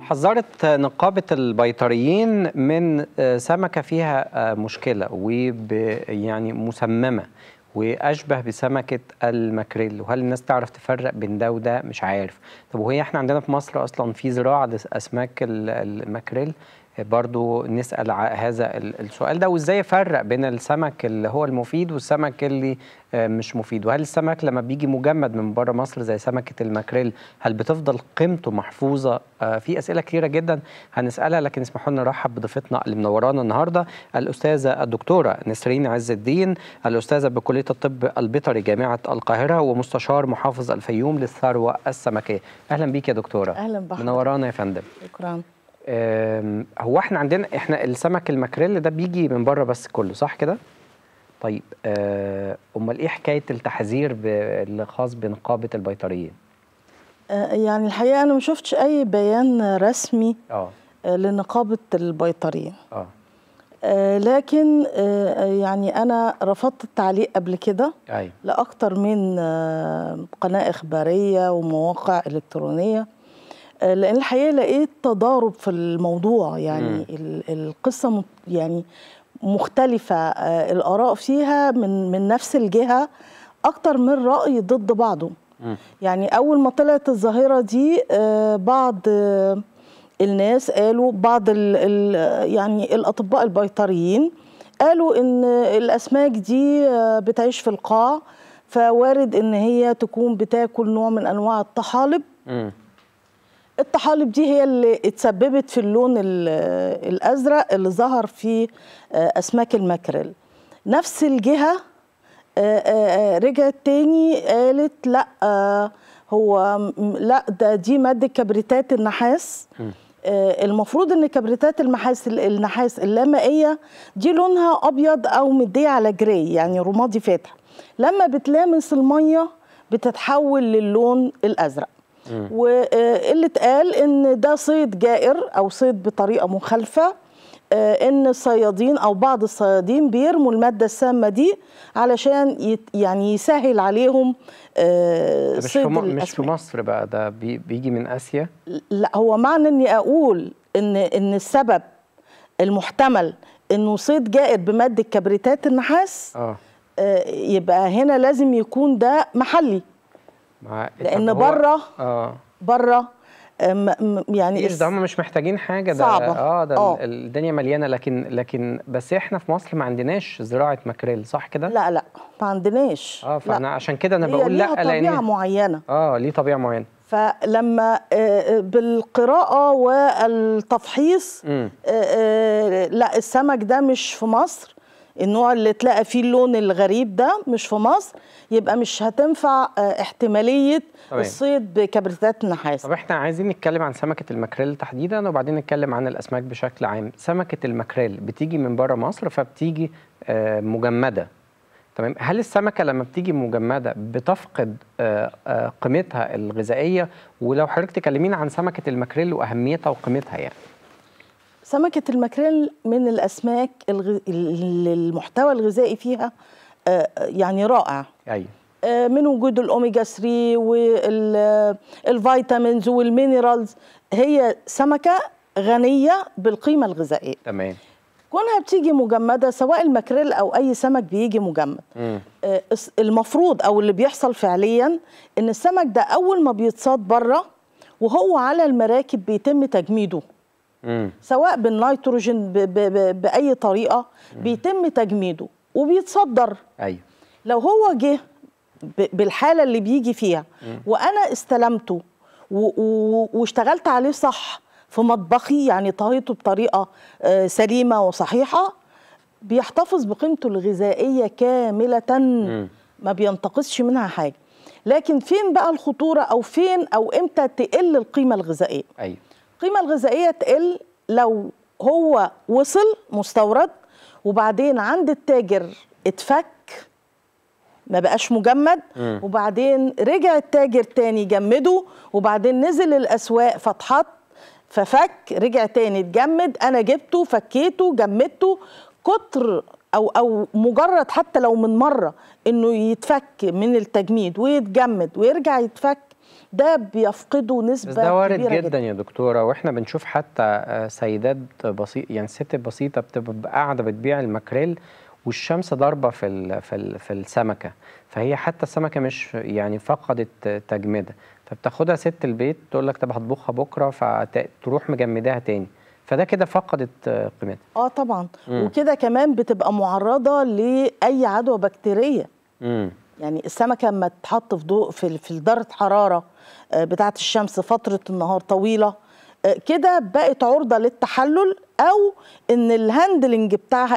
حذرت نقابة البيطريين من آه، سمكة فيها آه، مشكلة ويعني مسممة واشبه بسمكه الماكريل وهل الناس تعرف تفرق بين ده وده مش عارف طب وهي احنا عندنا في مصر اصلا في زراعه أسماك الماكريل برضو نسأل هذا السؤال ده وازاي افرق بين السمك اللي هو المفيد والسمك اللي آه، مش مفيد وهل السمك لما بيجي مجمد من بره مصر زي سمكة الماكريل هل بتفضل قيمته محفوظة آه، في أسئلة كثيرة جدا هنسألها لكن اسمحوا لنا نرحب بضيفتنا اللي منورانا النهاردة الأستاذة الدكتورة نسرين عز الدين الأستاذة بكلية الطب البيطري جامعة القاهرة ومستشار محافظ الفيوم للثروة السمكية أهلا بيك يا دكتورة أهلا بحضرتك منورانا يا فندم شكرا هو احنا عندنا احنا السمك الماكريل ده بيجي من بره بس كله صح كده؟ طيب آه، امال ايه حكايه التحذير الخاص بنقابه البيطريين؟ آه، يعني الحقيقه انا ما شفتش اي بيان رسمي اه, آه، لنقابه البيطريين اه لكن يعني انا رفضت التعليق قبل كده أيوة. لاكثر من قناه اخباريه ومواقع الكترونيه آه، لان الحقيقه لقيت تضارب في الموضوع يعني م. القصه يعني مختلفه آه، الاراء فيها من من نفس الجهه اكتر من راي ضد بعضه م. يعني اول ما طلعت الظاهره دي آه، بعض الناس قالوا بعض الـ الـ يعني الاطباء البيطريين قالوا ان الاسماك دي بتعيش في القاع فوارد ان هي تكون بتاكل نوع من انواع الطحالب م. الطحالب دي هي اللي اتسببت في اللون الازرق اللي ظهر في آه، اسماك الماكريل نفس الجهه آه، آه، رجعت تاني قالت لا هو لا ده دي ماده كبريتات النحاس المفروض ان كبريتات النحاس النحاس اللامائيه دي لونها ابيض او مديه على جراي يعني رمادي فاتح لما بتلامس الميه بتتحول للون الازرق واللي اتقال ان ده صيد جائر او صيد بطريقه مخالفه آه، ان الصيادين او بعض الصيادين بيرموا الماده السامه دي علشان يت يعني يسهل عليهم آه، مش في, مش في مصر بقى ده بيجي من اسيا لا هو معنى اني اقول ان ان السبب المحتمل انه صيد جائر بماده كبريتات النحاس آه. آه، يبقى هنا لازم يكون ده محلي إيه، لان بره اه بره يعني مش ده هم مش محتاجين حاجه ده صعبة. اه ده أوه. آه. الدنيا مليانه لكن لكن بس احنا في مصر ما عندناش زراعه ماكريل صح كده لا لا ما عندناش اه فانا لا. عشان كده انا بقول لا لان طبيعه معينه اه ليه طبيعه معينه فلما آه، آه، بالقراءة والتفحيص لا السمك ده مش في مصر النوع اللي تلاقى فيه اللون الغريب ده مش في مصر يبقى مش هتنفع آه، احتماليه طبعا. الصيد بكبريتات النحاس طب احنا عايزين نتكلم عن سمكه الماكريل تحديدا وبعدين نتكلم عن الاسماك بشكل عام سمكه الماكريل بتيجي من بره مصر فبتيجي آه، مجمده تمام هل السمكه لما بتيجي مجمده بتفقد آه، قيمتها الغذائيه ولو حضرتك تكلمينا عن سمكه الماكريل واهميتها وقيمتها يعني سمكة الماكريل من الأسماك اللي المحتوى الغذائي فيها آه، يعني رائع أيوة. من وجود الأوميجا 3 والفيتامينز والمينرالز هي سمكة غنية بالقيمة الغذائية تمام كونها بتيجي مجمدة سواء الماكريل أو أي سمك بيجي مجمد م. آه، المفروض أو اللي بيحصل فعليا إن السمك ده أول ما بيتصاد بره وهو على المراكب بيتم تجميده سواء بالنيتروجين ب ب ب باي طريقه بيتم تجميده وبيتصدر ايوه لو هو جه بالحاله اللي بيجي فيها مم. وانا استلمته واشتغلت عليه صح في مطبخي يعني طهيته بطريقه آه، سليمه وصحيحه بيحتفظ بقيمته الغذائيه كامله مم. ما بينتقصش منها حاجه لكن فين بقى الخطوره او فين او امتى تقل القيمه الغذائيه ايوه القيمة الغذائية تقل لو هو وصل مستورد وبعدين عند التاجر اتفك ما بقاش مجمد م. وبعدين رجع التاجر تاني جمده وبعدين نزل الأسواق فاتحط ففك رجع تاني اتجمد أنا جبته فكيته جمدته كتر او او مجرد حتى لو من مره انه يتفك من التجميد ويتجمد ويرجع يتفك ده بيفقدوا نسبه بس ده وارد كبيرة جدا, جدا يا دكتوره واحنا بنشوف حتى آه، سيدات بسيط يعني ست بسيطه بتبقى قاعده بتبيع الماكريل والشمس ضاربه في في في السمكه فهي حتى السمكه مش يعني فقدت تجمده فبتاخدها ست البيت تقول لك طب هطبخها بكره فتروح مجمداها تاني فده كده فقدت آه، قيمتها اه طبعا وكده كمان بتبقى معرضه لاي عدوى بكتيريه امم يعني السمكه لما تتحط في ضوء في في درجه حراره آه، بتاعه الشمس فتره النهار طويله آه، كده بقت عرضه للتحلل او ان الهاندلنج بتاعها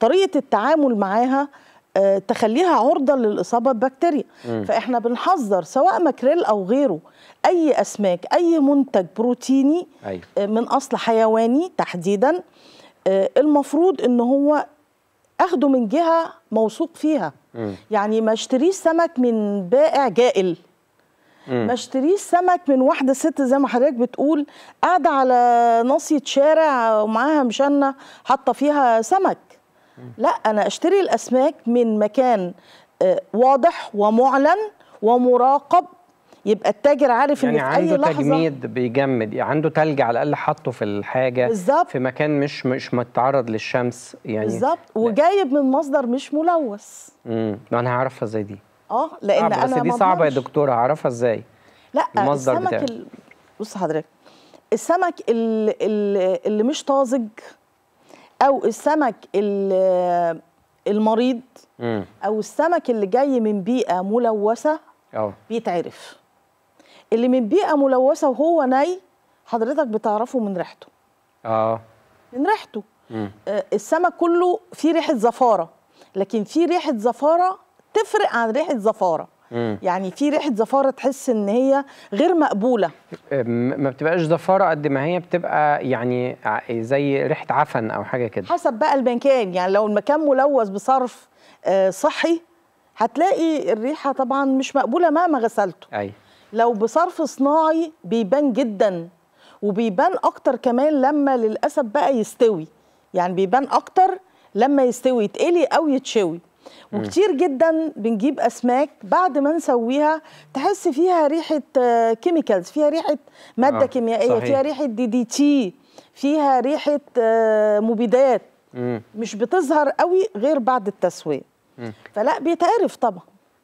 طريقه التعامل معاها آه، تخليها عرضه للاصابه ببكتيريا فاحنا بنحذر سواء ماكريل او غيره اي اسماك اي منتج بروتيني أيوه. من اصل حيواني تحديدا المفروض ان هو اخده من جهه موثوق فيها م. يعني ما اشتريش سمك من بائع جائل ما اشتريش سمك من واحده ست زي ما حضرتك بتقول قاعده على ناصيه شارع ومعاها مشنه حاطه فيها سمك م. لا انا اشتري الاسماك من مكان آه، واضح ومعلن ومراقب يبقى التاجر عارف يعني ان في اي لحظه عنده تجميد بيجمد عنده تلج على الاقل حاطه في الحاجه بالزبط. في مكان مش مش متعرض للشمس يعني بالظبط وجايب من مصدر مش ملوث امم انا هعرفها ازاي دي اه لان صعب. انا بس دي صعبه يا دكتوره هعرفها ازاي لا المصدر السمك ال... بص حضرتك السمك اللي, اللي مش طازج او السمك المريض او السمك اللي جاي من بيئه ملوثه أوه. بيتعرف اللي من بيئه ملوثه وهو ني حضرتك بتعرفه من ريحته اه من ريحته آه السمك كله فيه ريحه زفاره لكن في ريحه زفاره تفرق عن ريحه زفاره مم. يعني في ريحه زفاره تحس ان هي غير مقبوله آه، ما بتبقاش زفاره قد ما هي بتبقى يعني زي ريحه عفن او حاجه كده حسب بقى المكان يعني لو المكان ملوث بصرف آه، صحي هتلاقي الريحه طبعا مش مقبوله مهما غسلته ايوه لو بصرف صناعي بيبان جدا وبيبان اكتر كمان لما للاسف بقى يستوي يعني بيبان اكتر لما يستوي يتقلي او يتشوي وكتير جدا بنجيب اسماك بعد ما نسويها تحس فيها ريحه كيميكالز آه، فيها ريحه ماده آه كيميائيه صحيح. فيها ريحه دي دي تي فيها ريحه آه، مبيدات مم. مش بتظهر قوي غير بعد التسويه فلا بيتعرف طبعا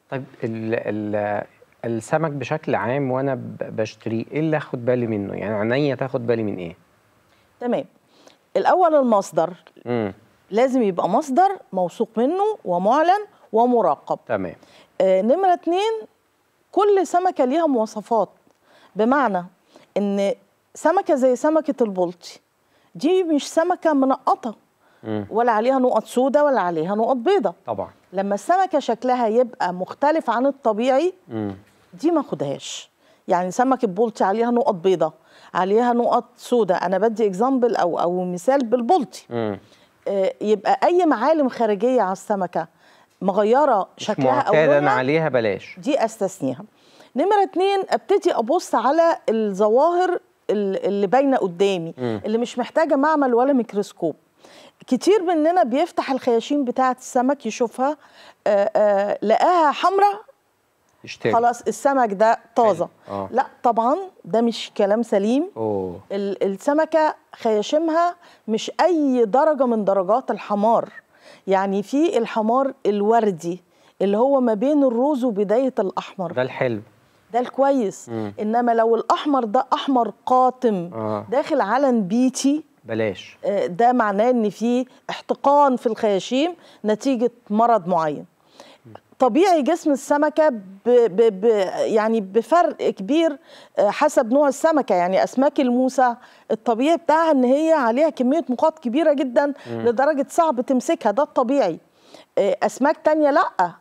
طيب ال ال السمك بشكل عام وانا بشتريه ايه اللي اخد بالي منه يعني عينيا تاخد بالي من ايه تمام الاول المصدر مم. لازم يبقى مصدر موثوق منه ومعلن ومراقب تمام آه نمره اتنين كل سمكه ليها مواصفات بمعنى ان سمكه زي سمكه البلطي دي مش سمكه منقطه ولا عليها نقط سودة ولا عليها نقط بيضة طبعا لما السمكة شكلها يبقى مختلف عن الطبيعي مم. دي ما خدهاش يعني سمك البلطي عليها نقط بيضاء عليها نقط سوداء انا بدي اكزامبل او او مثال بالبلطي آه، يبقى اي معالم خارجيه على السمكه مغيره شكلها او لونها عليها بلاش دي استثنيها نمره اتنين ابتدي ابص على الظواهر اللي باينه قدامي م. اللي مش محتاجه معمل ولا ميكروسكوب كتير مننا بيفتح الخياشيم بتاعه السمك يشوفها آآ آه، آآ آه، لقاها حمراء اشتري خلاص السمك ده طازه آه. لا طبعا ده مش كلام سليم أوه. السمكه خياشيمها مش اي درجه من درجات الحمار يعني في الحمار الوردي اللي هو ما بين الروز وبدايه الاحمر ده الحلو ده الكويس مم. انما لو الاحمر ده احمر قاتم آه. داخل على نبيتي بلاش آه، ده معناه ان في احتقان في الخياشيم نتيجه مرض معين طبيعي جسم السمكه ب ب ب يعني بفرق كبير آه، حسب نوع السمكه يعني اسماك الموسى الطبيعي بتاعها ان هي عليها كميه نقاط كبيره جدا م. لدرجه صعب تمسكها ده الطبيعي آه، اسماك تانية لا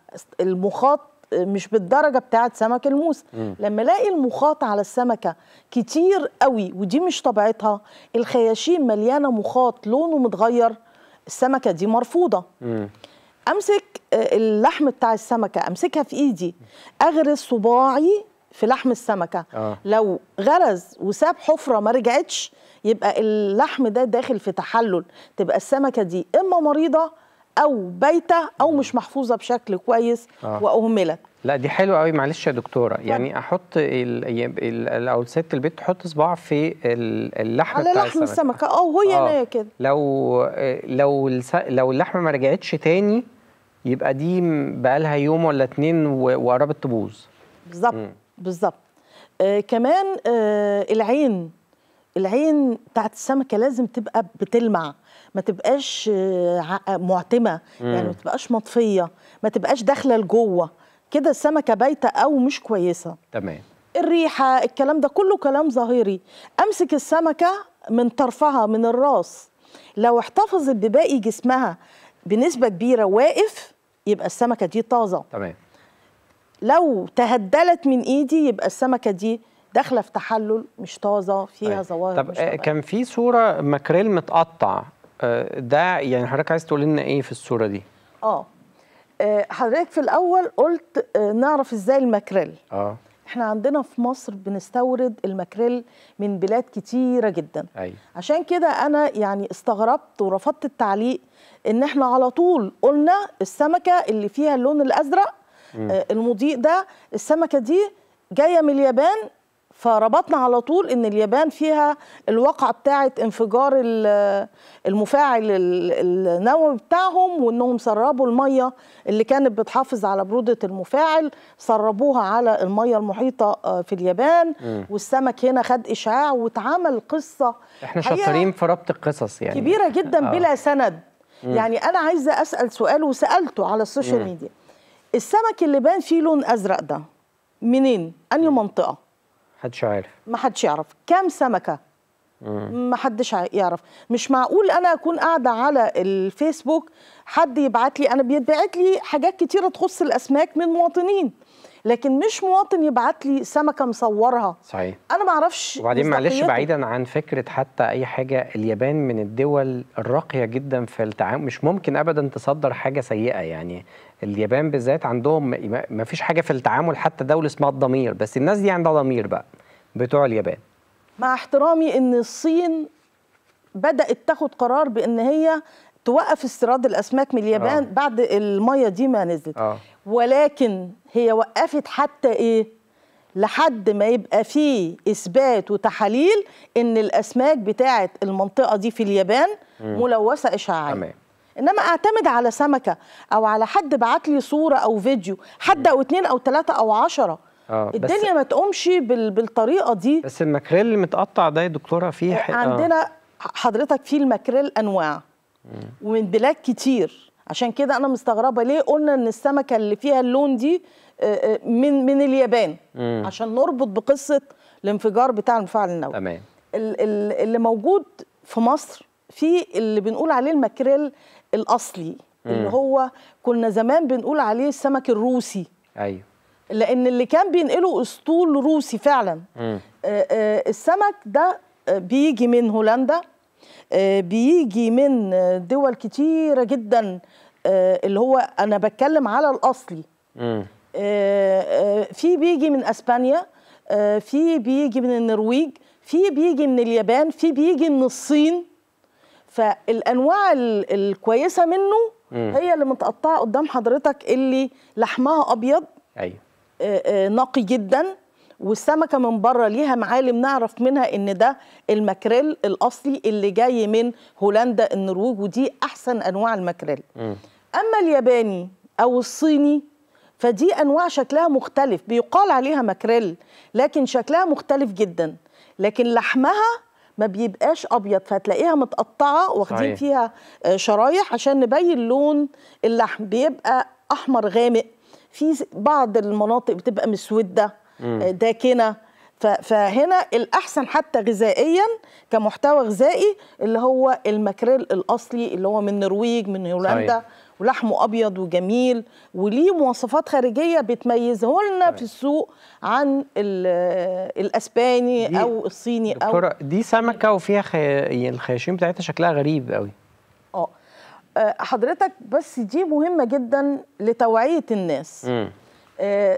المخاط آه، مش بالدرجة بتاعت سمك الموس لما الاقي المخاط على السمكة كتير قوي ودي مش طبيعتها الخياشيم مليانة مخاط لونه متغير السمكة دي مرفوضة م. امسك اللحم بتاع السمكه امسكها في ايدي اغرز صباعي في لحم السمكه آه. لو غرز وساب حفره ما رجعتش يبقى اللحم ده داخل في تحلل تبقى السمكه دي اما مريضه او بايته او مش محفوظه بشكل كويس آه. واهملت لا دي حلوه قوي معلش يا دكتوره طبعا. يعني احط الـ الـ او الست البيت تحط صباع في اللحم على بتاع لحم السمكه اه وهي آه. كده لو آه، لو لو اللحمه ما رجعتش تاني يبقى دي بقالها يوم ولا اتنين وقربت تبوظ بالظبط بالظبط آه كمان آه العين العين بتاعت السمكه لازم تبقى بتلمع ما تبقاش آه معتمه مم. يعني ما تبقاش مطفيه ما تبقاش داخله لجوه كده السمكه بايته او مش كويسه تمام الريحه الكلام ده كله كلام ظاهري امسك السمكه من طرفها من الراس لو احتفظت بباقي جسمها بنسبه كبيره واقف يبقى السمكه دي طازه تمام لو تهدلت من ايدي يبقى السمكه دي داخله في تحلل مش طازه فيها ظواهر طيب. طب مش آه، كان في صوره ماكريل متقطع آه، ده يعني حضرتك عايز تقول لنا ايه في الصوره دي اه, آه، حضرتك في الاول قلت نعرف ازاي الماكريل اه احنا عندنا في مصر بنستورد الماكريل من بلاد كتيره جدا أي. أيوة. عشان كده انا يعني استغربت ورفضت التعليق ان احنا على طول قلنا السمكه اللي فيها اللون الازرق آه، المضيء ده السمكه دي جايه من اليابان فربطنا على طول ان اليابان فيها الواقعه بتاعه انفجار المفاعل النووي بتاعهم وانهم سربوا الميه اللي كانت بتحافظ على بروده المفاعل سربوها على الميه المحيطه آه، في اليابان م. والسمك هنا خد اشعاع واتعمل قصه احنا شاطرين في ربط القصص يعني كبيره جدا آه. بلا سند م. يعني انا عايزه اسال سؤال وسالته على السوشيال ميديا السمك اللي بان فيه لون ازرق ده منين انهي منطقه حدش عارف ما حدش يعرف كام سمكه ما حدش يعرف مش معقول انا اكون قاعده على الفيسبوك حد يبعت لي انا بيتبعت لي حاجات كتيره تخص الاسماك من مواطنين لكن مش مواطن يبعت لي سمكه مصورها صحيح انا ما اعرفش وبعدين معلش بعيدا عن فكره حتى اي حاجه اليابان من الدول الراقيه جدا في التعامل مش ممكن ابدا تصدر حاجه سيئه يعني اليابان بالذات عندهم ما فيش حاجه في التعامل حتى دوله اسمها الضمير بس الناس دي عندها ضمير بقى بتوع اليابان مع احترامي ان الصين بدات تاخد قرار بان هي توقف استيراد الاسماك من اليابان أوه. بعد الميه دي ما نزلت آه. ولكن هي وقفت حتى ايه لحد ما يبقى فيه اثبات وتحاليل ان الاسماك بتاعه المنطقه دي في اليابان ملوثه اشعاعيه انما اعتمد على سمكه او على حد بعت لي صوره او فيديو حد او اتنين او ثلاثه او عشرة آه الدنيا ما تقومش بال... بالطريقه دي بس الماكريل اللي متقطع ده يا دكتوره فيه حق... آه. عندنا حضرتك فيه الماكريل انواع ومن بلاد كتير عشان كده انا مستغربه ليه قلنا ان السمكه اللي فيها اللون دي آه، آه، من من اليابان مم. عشان نربط بقصه الانفجار بتاع المفاعل النووي تمام اللي موجود في مصر في اللي بنقول عليه الماكريل الاصلي مم. اللي هو كنا زمان بنقول عليه السمك الروسي ايوه لان اللي كان بينقله اسطول روسي فعلا آآ آآ آه، آه، السمك ده آه، بيجي من هولندا بيجي من دول كتيره جدا اللي هو انا بتكلم على الاصلي في بيجي من اسبانيا في بيجي من النرويج في بيجي من اليابان في بيجي من الصين فالانواع الكويسه منه مم. هي اللي متقطعه قدام حضرتك اللي لحمها ابيض ايوه آه، آه، نقي جدا والسمكه من بره ليها معالم نعرف منها ان ده الماكريل الاصلي اللي جاي من هولندا النرويج ودي احسن انواع الماكريل اما الياباني او الصيني فدي انواع شكلها مختلف بيقال عليها ماكريل لكن شكلها مختلف جدا لكن لحمها ما بيبقاش ابيض فهتلاقيها متقطعه واخدين فيها آه، شرايح عشان نبين لون اللحم بيبقى احمر غامق في بعض المناطق بتبقى مسوده آه، داكنه فهنا الاحسن حتى غذائيا كمحتوى غذائي اللي هو المكريل الاصلي اللي هو من النرويج من هولندا صحيح. ولحمه ابيض وجميل وليه مواصفات خارجيه بتميزه لنا طيب. في السوق عن آه، الاسباني او الصيني او دي سمكه وفيها خي... يعني الخياشيم بتاعتها شكلها غريب قوي آه. اه حضرتك بس دي مهمه جدا لتوعيه الناس آه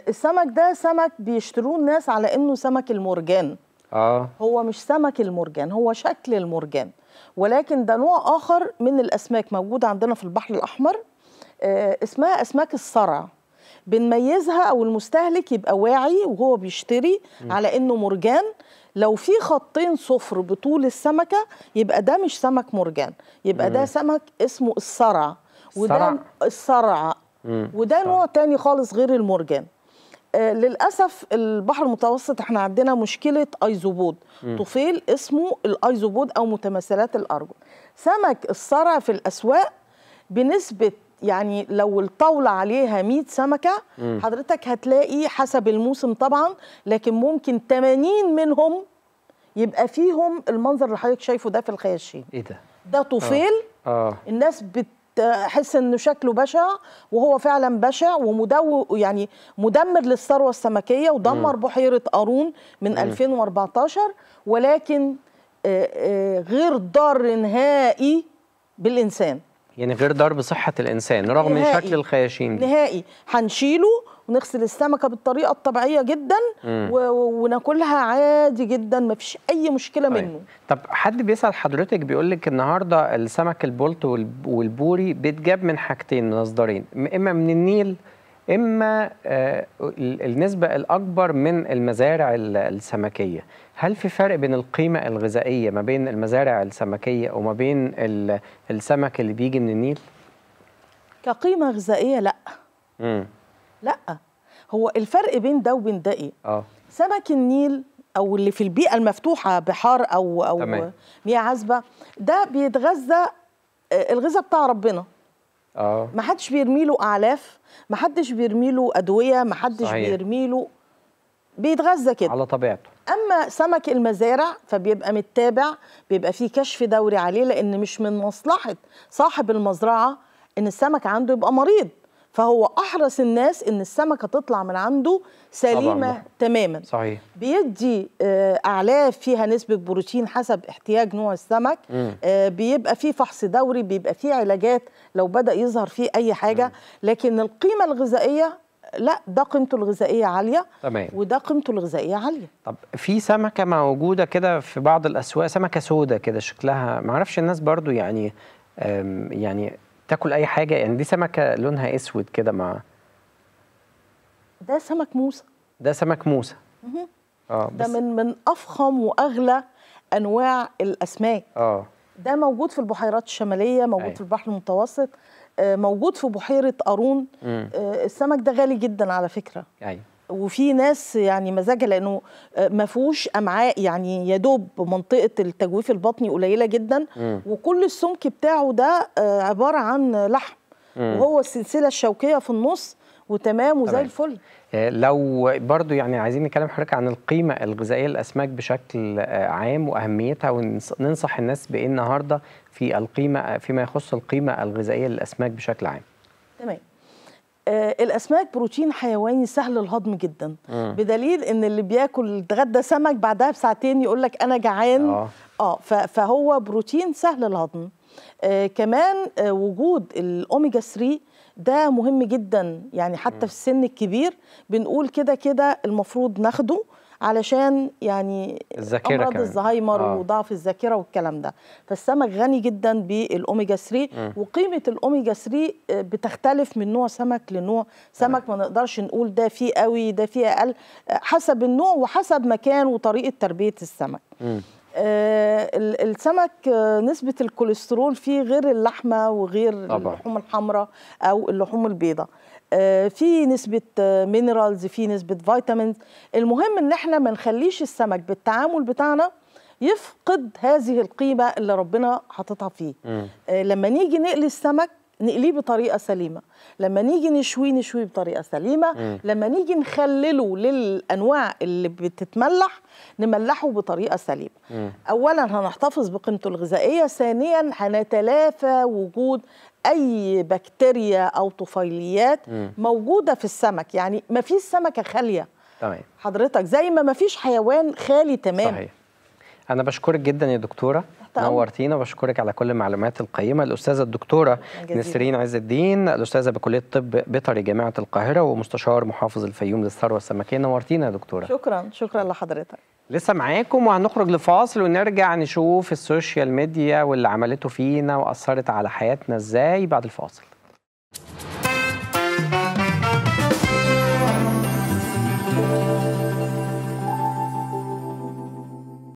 السمك ده سمك بيشتروه الناس على انه سمك المرجان اه هو مش سمك المرجان هو شكل المرجان ولكن ده نوع اخر من الاسماك موجود عندنا في البحر الاحمر آه، اسمها اسماك الصرع بنميزها او المستهلك يبقى واعي وهو بيشتري م. على انه مرجان لو في خطين صفر بطول السمكه يبقى ده مش سمك مرجان يبقى ده سمك اسمه الصرع وده الصرع وده نوع تاني خالص غير المرجان آه للاسف البحر المتوسط احنا عندنا مشكله ايزوبود طفيل اسمه الايزوبود او متماثلات الارجل سمك الصرع في الاسواق بنسبه يعني لو الطاولة عليها 100 سمكة مم. حضرتك هتلاقي حسب الموسم طبعا لكن ممكن 80 منهم يبقى فيهم المنظر اللي حضرتك شايفه ده في الخياشيم ايه ده؟ ده طفيل آه. آه. الناس بتحس انه شكله بشع وهو فعلا بشع ومدو يعني مدمر للثروه السمكيه ودمر مم. بحيره قارون من مم. 2014 ولكن آه، آه، غير ضار نهائي بالانسان يعني غير ضرب صحة الإنسان رغم نهائي. شكل الخياشيم دي. نهائي هنشيله ونغسل السمكة بالطريقة الطبيعية جدا وناكلها عادي جدا مفيش أي مشكلة طيب. منه طب حد بيسأل حضرتك بيقول لك النهاردة السمك البولت والبوري بيتجاب من حاجتين مصدرين إما من النيل اما آه، النسبه الاكبر من المزارع السمكيه هل في فرق بين القيمه الغذائيه ما بين المزارع السمكيه وما بين السمك اللي بيجي من النيل كقيمه غذائيه لا مم. لا هو الفرق بين ده وبين ده ايه اه سمك النيل او اللي في البيئه المفتوحه بحار او او مياه عذبه ده بيتغذى آه، الغذاء بتاع ربنا آه. ما حدش بيرمي له اعلاف ما حدش بيرمي له ادويه ما حدش بيرمي له بيتغذى كده على طبيعته اما سمك المزارع فبيبقى متابع بيبقى فيه كشف دوري عليه لان مش من مصلحه صاحب المزرعه ان السمك عنده يبقى مريض فهو احرص الناس ان السمكه تطلع من عنده سليمه طبعا. تماما صحيح بيدي آه، اعلاف فيها نسبه بروتين حسب احتياج نوع السمك مم. آه، بيبقى فيه فحص دوري بيبقى فيه علاجات لو بدا يظهر فيه اي حاجه مم. لكن القيمه الغذائيه لا ده قيمته الغذائيه عاليه تمام وده قيمته الغذائيه عاليه طب في سمكه موجوده كده في بعض الاسواق سمكه سوداء كده شكلها معرفش الناس برضو يعني يعني تاكل اي حاجه يعني دي سمكه لونها اسود كده مع ده سمك موسى ده سمك موسى اه ده من من افخم واغلى انواع الاسماك اه ده موجود في البحيرات الشماليه موجود أي. في البحر المتوسط آه، موجود في بحيره قارون آه، السمك ده غالي جدا على فكره ايوه وفي ناس يعني مزاجها لانه آه، ما فيهوش امعاء يعني يا دوب منطقه التجويف البطني قليله جدا م. وكل السمك بتاعه ده آه، عباره عن لحم م. وهو السلسله الشوكيه في النص وتمام وزي الفل آه، لو برضو يعني عايزين نتكلم حضرتك عن القيمة الغذائية للأسماك بشكل عام وأهميتها وننصح الناس بإيه النهاردة في القيمة فيما يخص القيمة الغذائية للأسماك بشكل عام. تمام. آه، الاسماك بروتين حيواني سهل الهضم جدا م. بدليل ان اللي بياكل اتغدى سمك بعدها بساعتين يقول لك انا جعان اه, آه فهو بروتين سهل الهضم آه كمان آه وجود الاوميجا 3 ده مهم جدا يعني حتى م. في السن الكبير بنقول كده كده المفروض ناخده علشان يعني امراض الزهايمر آه. وضعف الذاكره والكلام ده فالسمك غني جدا بالاوميجا 3 م. وقيمه الاوميجا 3 آه، بتختلف من نوع سمك لنوع سمك ما نقدرش نقول ده فيه قوي ده فيه اقل آه، حسب النوع وحسب مكان وطريقه تربيه السمك م. آه السمك آه نسبة الكوليسترول فيه غير اللحمة وغير طبعا. اللحوم الحمراء أو اللحوم البيضاء آه، في نسبه مينرالز آه، في نسبه فيتامينز المهم ان احنا ما نخليش السمك بالتعامل بتاعنا يفقد هذه القيمه اللي ربنا حاططها فيه م. آه، لما نيجي نقلي السمك نقليه بطريقه سليمه لما نيجي نشويه نشويه بطريقه سليمه م. لما نيجي نخلله للانواع اللي بتتملح نملحه بطريقه سليمه م. اولا هنحتفظ بقيمته الغذائيه ثانيا هنتلافى وجود اي بكتيريا او طفيليات مم. موجوده في السمك يعني ما فيش سمكه خاليه تمام حضرتك زي ما ما فيش حيوان خالي تمام صحيح انا بشكرك جدا يا دكتوره نورتينا بشكرك على كل المعلومات القيمه الاستاذه الدكتوره نسرين عز الدين الاستاذه بكليه الطب بيطري جامعه القاهره ومستشار محافظ الفيوم للثروه السمكيه نورتينا يا دكتوره شكرا شكرا لحضرتك لسه معاكم وهنخرج لفاصل ونرجع نشوف السوشيال ميديا واللي عملته فينا واثرت على حياتنا ازاي بعد الفاصل